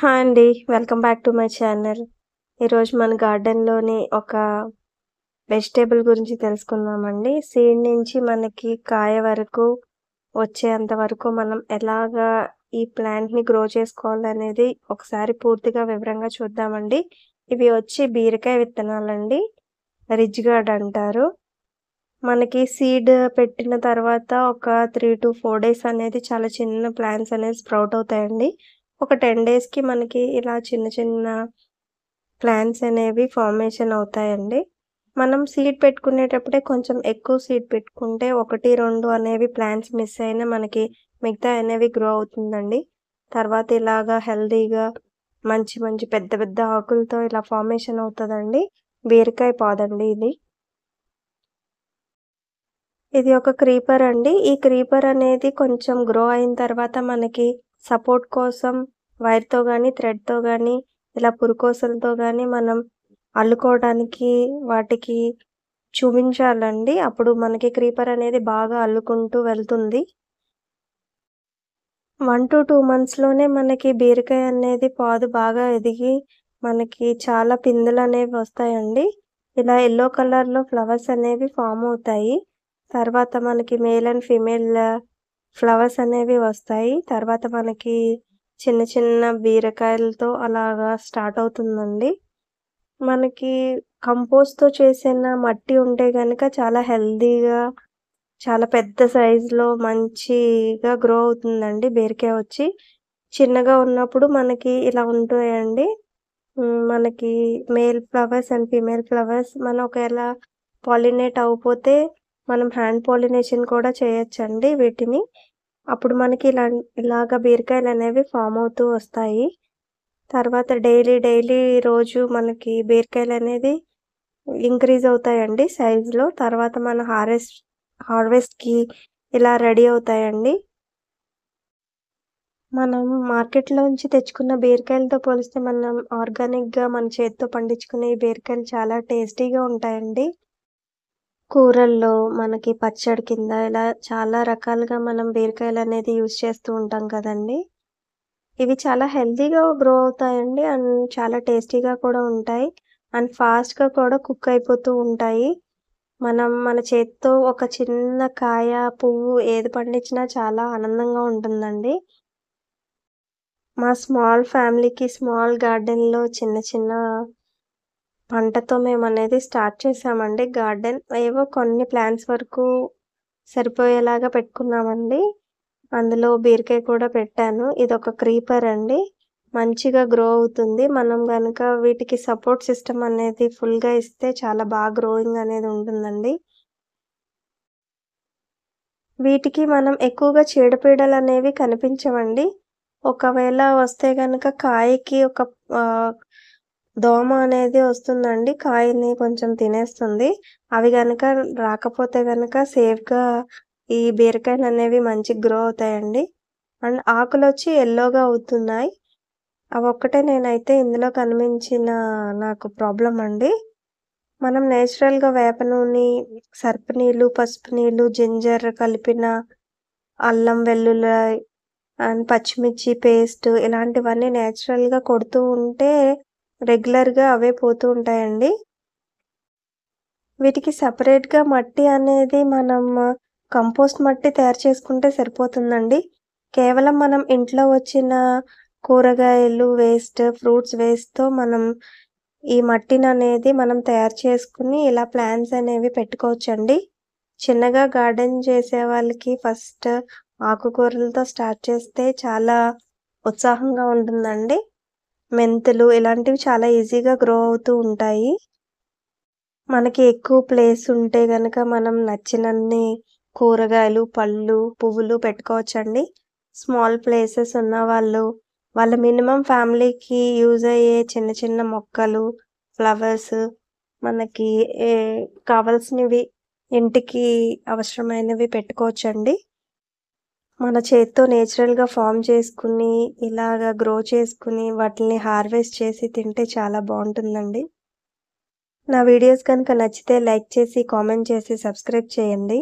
hi అండి welcome back to my channel ఈరోజు మన గార్డెన్లోని ఒక వెజిటేబుల్ గురించి తెలుసుకున్నామండి సీడ్ నుంచి మనకి కాయ వరకు వచ్చేంత వరకు మనం ఎలాగా ఈ ప్లాంట్ని గ్రో చేసుకోవాలనేది ఒకసారి పూర్తిగా వివరంగా చూద్దామండి ఇవి వచ్చి బీరకాయ విత్తనాలండి రిజ్ గార్డ్ అంటారు మనకి సీడ్ పెట్టిన తర్వాత ఒక త్రీ టు ఫోర్ డేస్ అనేది చాలా చిన్న ప్లాంట్స్ అనేది స్ప్రౌట్ అవుతాయండి ఒక టెన్ డేస్కి మనకి ఇలా చిన్న చిన్న ప్లాన్స్ అనేవి ఫార్మేషన్ అవుతాయండి మనం సీడ్ పెట్టుకునేటప్పుడే కొంచెం ఎక్కువ సీడ్ పెట్టుకుంటే ఒకటి రెండు అనేవి ప్లాన్స్ మిస్ అయినా మనకి మిగతా అనేవి గ్రో అవుతుందండి తర్వాత ఇలాగా హెల్దీగా మంచి మంచి పెద్ద పెద్ద ఆకులతో ఇలా ఫార్మేషన్ అవుతుందండి బీరకాయ పాదండి ఇది ఇది ఒక క్రీపర్ అండి ఈ క్రీపర్ అనేది కొంచెం గ్రో అయిన తర్వాత మనకి సపోర్ట్ కోసం వైర్తో కానీ థ్రెడ్తో కానీ ఇలా పురుకోసలతో కానీ మనం అల్లుకోవడానికి వాటికి చూపించాలండి అప్పుడు మనకి క్రీపర్ అనేది బాగా అల్లుకుంటూ వెళ్తుంది వన్ టు టూ మంత్స్లోనే మనకి బీరకాయ అనేది పాదు బాగా ఎదిగి మనకి చాలా పిందులు అనేవి వస్తాయండి ఇలా ఎల్లో కలర్లో ఫ్లవర్స్ అనేవి ఫామ్ అవుతాయి తర్వాత మనకి మేల్ అండ్ ఫిమేల్ ఫ్లవర్స్ అనేవి వస్తాయి తర్వాత మనకి చిన్న చిన్న బీరకాయలతో అలాగా స్టార్ట్ అవుతుందండి మనకి కంపోస్ట్తో చేసిన మట్టి ఉంటే కనుక చాలా హెల్దీగా చాలా పెద్ద సైజులో మంచిగా గ్రో అవుతుందండి బీరకాయ వచ్చి చిన్నగా ఉన్నప్పుడు మనకి ఇలా ఉంటాయండి మనకి male flowers and female flowers మనం ఒకవేళ పాలినేట్ అవ్వకపోతే మనం హ్యాండ్ పాలినేషన్ కూడా చేయొచ్చండి వీటిని అప్పుడు మనకి ఇలా ఇలాగ బీరకాయలు అనేవి ఫామ్ అవుతూ వస్తాయి తర్వాత డైలీ డైలీ రోజు మనకి బీరకాయలు అనేది ఇంక్రీజ్ అవుతాయండి సైజులో తర్వాత మన హార్వెస్ట్ హార్వెస్ట్కి ఇలా రెడీ అవుతాయండి మనం మార్కెట్లోంచి తెచ్చుకున్న బీరకాయలతో పోలిస్తే మనం ఆర్గానిక్గా మన చేతితో పండించుకునే ఈ బీరకాయలు చాలా టేస్టీగా ఉంటాయండి కూరల్లో మనకి పచ్చడి కింద ఇలా చాలా రకాలుగా మనం బీరకాయలు అనేది యూజ్ చేస్తూ ఉంటాం కదండి ఇవి చాలా హెల్తీగా గ్రో అవుతాయండి అండ్ చాలా టేస్టీగా కూడా ఉంటాయి అండ్ ఫాస్ట్గా కూడా కుక్ అయిపోతూ ఉంటాయి మనం మన చేతితో ఒక చిన్న కాయ పువ్వు ఏది పండించినా చాలా ఆనందంగా ఉంటుందండి మా స్మాల్ ఫ్యామిలీకి స్మాల్ గార్డెన్లో చిన్న చిన్న పంటతో మేము అనేది స్టార్ట్ చేసామండి గార్డెన్ ఏవో కొన్ని ప్లాంట్స్ వరకు సరిపోయేలాగా పెట్టుకున్నామండి అందులో బీరకాయ కూడా పెట్టాను ఇది ఒక క్రీపర్ అండి మంచిగా గ్రో అవుతుంది మనం కనుక వీటికి సపోర్ట్ సిస్టమ్ అనేది ఫుల్గా ఇస్తే చాలా బాగా గ్రోయింగ్ అనేది ఉంటుందండి వీటికి మనం ఎక్కువగా చీడపీడలు అనేవి కనిపించవండి ఒకవేళ వస్తే కనుక కాయకి ఒక దోమ అనేది వస్తుందండి కాయని కొంచెం తినేస్తుంది అవి కనుక రాకపోతే కనుక సేఫ్గా ఈ బీరకాయలు అనేవి మంచి గ్రో అవుతాయండి అండ్ ఆకులు వచ్చి ఎల్లోగా అవుతున్నాయి అవి ఒక్కటే నేనైతే ఇందులో కనిపించిన నాకు ప్రాబ్లం అండి మనం నేచురల్గా వేప నూనె సర్పు నీళ్ళు పసుపు నీళ్ళు జింజర్ కలిపిన అల్లం వెల్లుల్లి అండ్ పచ్చిమిర్చి పేస్ట్ ఇలాంటివన్నీ నేచురల్గా కొడుతూ ఉంటే రెగ్యులర్గా అవే పోతూ ఉంటాయండి వీటికి సపరేట్గా మట్టి అనేది మనం కంపోస్ట్ మట్టి తయారు చేసుకుంటే సరిపోతుందండి కేవలం మనం ఇంట్లో వచ్చిన కూరగాయలు వేస్ట్ ఫ్రూట్స్ వేస్ట్తో మనం ఈ మట్టిని అనేది మనం తయారు చేసుకుని ఇలా ప్లాంట్స్ అనేవి పెట్టుకోవచ్చండి చిన్నగా గార్డెన్ చేసే వాళ్ళకి ఫస్ట్ ఆకుకూరలతో స్టార్ట్ చేస్తే చాలా ఉత్సాహంగా ఉంటుందండి మెంతులు ఇలాంటివి చాలా ఈజీగా గ్రో అవుతూ ఉంటాయి మనకి ఎక్కువ ప్లేస్ ఉంటే కనుక మనం నచ్చినన్ని కూరగాయలు పళ్ళు పువ్వులు పెట్టుకోవచ్చండి స్మాల్ ప్లేసెస్ ఉన్న వాళ్ళు వాళ్ళ మినిమం ఫ్యామిలీకి యూజ్ అయ్యే చిన్న చిన్న మొక్కలు ఫ్లవర్స్ మనకి కావాల్సినవి ఇంటికి అవసరమైనవి పెట్టుకోవచ్చండి మన చేతితో నేచురల్గా ఫామ్ చేసుకుని ఇలాగ గ్రో చేసుకుని వాటిని హార్వెస్ట్ చేసి తింటే చాలా బాగుంటుందండి నా వీడియోస్ కనుక నచ్చితే లైక్ చేసి కామెంట్ చేసి సబ్స్క్రైబ్ చేయండి